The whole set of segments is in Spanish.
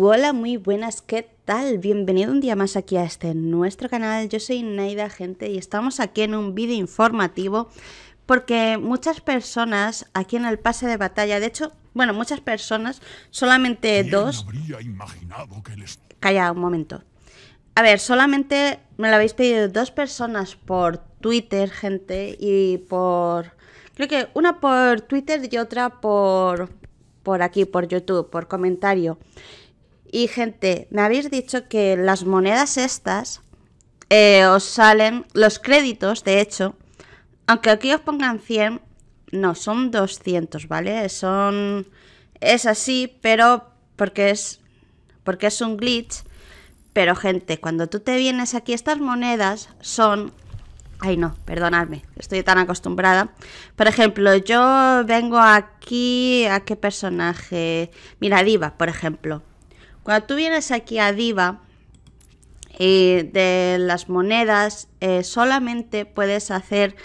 Hola, muy buenas, ¿qué tal? Bienvenido un día más aquí a este nuestro canal. Yo soy Naida Gente y estamos aquí en un vídeo informativo porque muchas personas aquí en el pase de batalla, de hecho, bueno, muchas personas, solamente dos... Que Calla un momento. A ver, solamente me lo habéis pedido dos personas por Twitter, gente, y por... Creo que una por Twitter y otra por por aquí, por YouTube, por comentario. Y gente, me habéis dicho que las monedas estas eh, os salen los créditos, de hecho, aunque aquí os pongan 100, no, son 200, ¿vale? Son... Es así, pero porque es, porque es un glitch. Pero gente, cuando tú te vienes aquí, estas monedas son... Ay no, perdonadme, estoy tan acostumbrada. Por ejemplo, yo vengo aquí... ¿A qué personaje? Mira, Diva, por ejemplo. Cuando tú vienes aquí a Diva y eh, de las monedas, eh, solamente puedes hacer...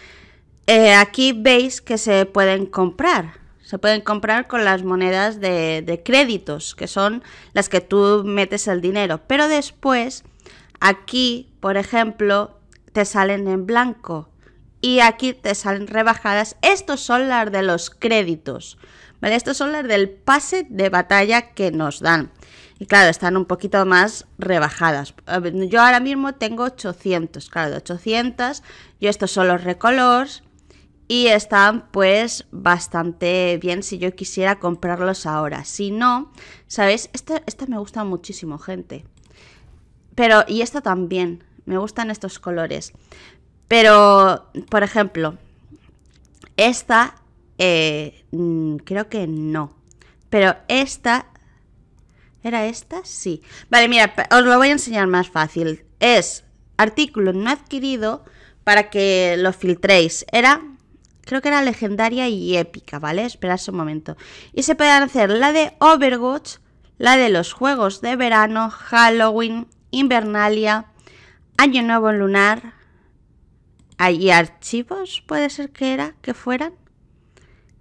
Eh, aquí veis que se pueden comprar. Se pueden comprar con las monedas de, créditos, que son las que tú metes el dinero. Pero después, aquí, por ejemplo, te salen en blanco y aquí te salen rebajadas. Estos son las de los créditos, ¿vale? Estos son las del pase de batalla que nos dan claro, están un poquito más rebajadas. Yo ahora mismo tengo 800, claro, de 800. Yo estos son los recolors y están pues bastante bien si yo quisiera comprarlos ahora. Si no, sabes Esta, esta me gusta muchísimo, gente. Pero, y esta también, me gustan estos colores. Pero, por ejemplo, esta eh, mm, creo que no. Pero esta ¿Era esta? Sí. Vale, mira, os lo voy a enseñar más fácil. Es artículo no adquirido para que lo filtréis. Era, creo que era legendaria y épica, ¿vale? Esperad un momento. Y se pueden hacer la de Overwatch, la de los juegos de verano, Halloween, Invernalia, Año Nuevo Lunar. hay ah, archivos? Puede ser que era, que fueran.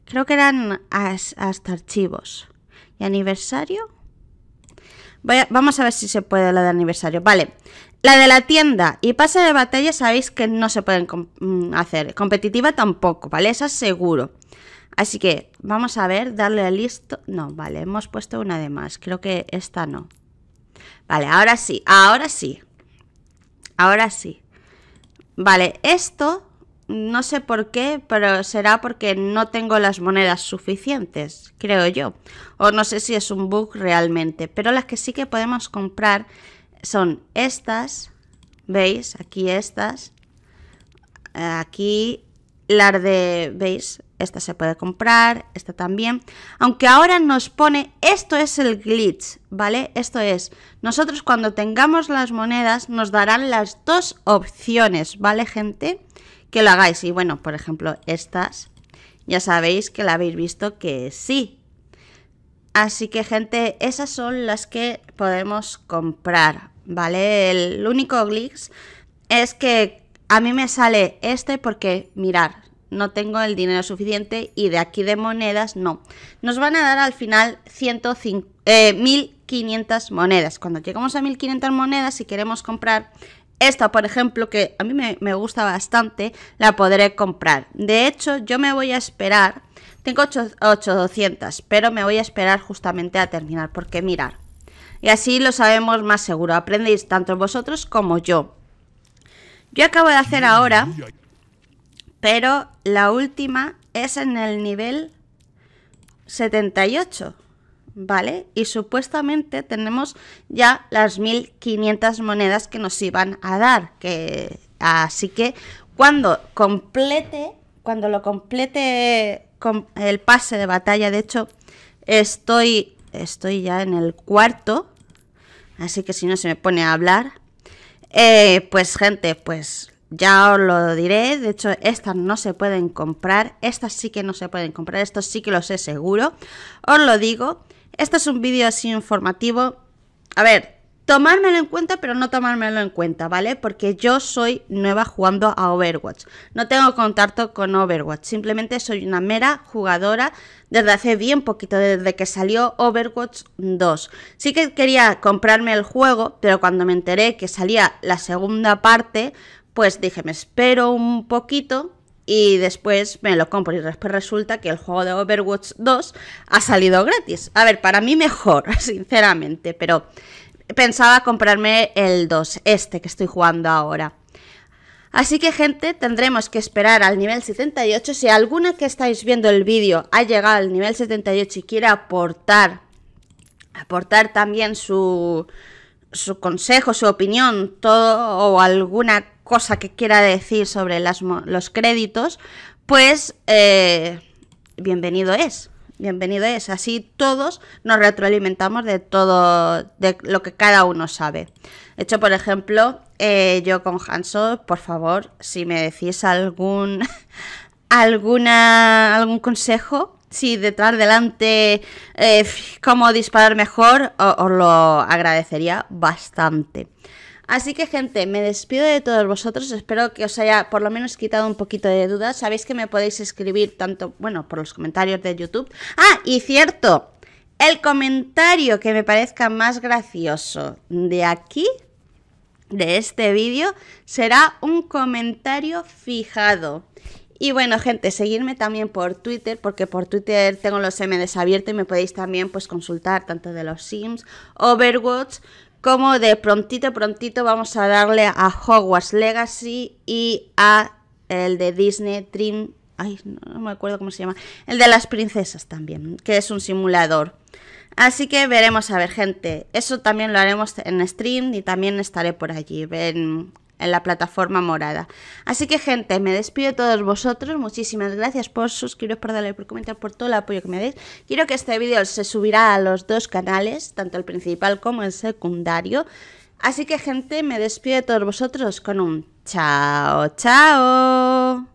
Creo que eran hasta archivos. ¿Y aniversario? vamos a ver si se puede la de aniversario. Vale. La de la tienda y pase de batalla sabéis que no se pueden mm, hacer. Competitiva tampoco, ¿vale? Esa es seguro. Así que vamos a ver, darle a listo. No, vale, hemos puesto una de más. Creo que esta no. Vale, ahora sí, ahora sí. Ahora sí. Vale, esto no sé por qué, pero será porque no tengo las monedas suficientes, creo yo. O no sé si es un bug realmente, pero las que sí que podemos comprar son estas, ¿veis? Aquí estas. Aquí las de, ¿veis? Esta se puede comprar, esta también. Aunque ahora nos pone, esto es el glitch, ¿vale? Esto es, nosotros cuando tengamos las monedas nos darán las dos opciones, ¿vale, gente? que lo hagáis. Y bueno, por ejemplo, estas ya sabéis que la habéis visto que sí. Así que gente, esas son las que podemos comprar, ¿vale? El único glitch es que a mí me sale este porque, mirar, no tengo el dinero suficiente y de aquí de monedas no. Nos van a dar al final 105, eh, 1500 monedas. Cuando llegamos a 1500 monedas, si queremos comprar esta, por ejemplo, que a mí me, gusta bastante, la podré comprar. De hecho, yo me voy a esperar. Tengo 8200, pero me voy a esperar justamente a terminar, porque mirar. Y así lo sabemos más seguro, aprendéis tanto vosotros como yo. Yo acabo de hacer ahora, pero la última es en el nivel 78. ¿vale? Y supuestamente tenemos ya las 1500 monedas que nos iban a dar, que así que cuando complete, cuando lo complete el pase de batalla, de hecho, estoy estoy ya en el cuarto, así que si no se me pone a hablar, eh, pues gente, pues ya os lo diré, de hecho estas no se pueden comprar, estas sí que no se pueden comprar, estos sí que los sé seguro, os lo digo, este es un vídeo así informativo. A ver, tomármelo en cuenta, pero no tomármelo en cuenta, ¿vale? Porque yo soy nueva jugando a Overwatch. No tengo contacto con Overwatch, simplemente soy una mera jugadora desde hace bien poquito, desde que salió Overwatch 2. Sí que quería comprarme el juego, pero cuando me enteré que salía la segunda parte, pues dije, me espero un poquito y después me lo compro y después resulta que el juego de Overwatch 2 ha salido gratis. A ver, para mí mejor, sinceramente, pero pensaba comprarme el 2, este que estoy jugando ahora. Así que gente, tendremos que esperar al nivel 78. Si alguna que estáis viendo el vídeo ha llegado al nivel 78 y quiere aportar, aportar también su, su consejo, su opinión, todo o alguna cosa que quiera decir sobre los créditos, pues eh, bienvenido es. Bienvenido es. Así todos nos retroalimentamos de todo, de lo que cada uno sabe. De hecho, por ejemplo, eh, yo con Hanso, por favor, si me decís algún, alguna, algún consejo, si detrás, delante, eh, cómo disparar mejor, os lo agradecería bastante. Así que gente, me despido de todos vosotros, espero que os haya por lo menos quitado un poquito de dudas. Sabéis que me podéis escribir tanto, bueno, por los comentarios de YouTube. Ah, y cierto, el comentario que me parezca más gracioso de aquí, de este vídeo, será un comentario fijado. Y bueno, gente, seguirme también por Twitter, porque por Twitter tengo los MDs abiertos y me podéis también pues consultar tanto de los Sims, Overwatch, como de prontito, prontito vamos a darle a Hogwarts Legacy y a el de Disney Dream, ay, no me acuerdo cómo se llama, el de las princesas también, que es un simulador. Así que veremos, a ver gente, eso también lo haremos en stream y también estaré por allí, ven, en la plataforma morada. Así que gente, me despido de todos vosotros, muchísimas gracias por suscribiros, por darle, por comentar, por todo el apoyo que me deis. Quiero que este vídeo se subirá a los dos canales, tanto el principal como el secundario. Así que gente, me despido de todos vosotros con un chao, chao.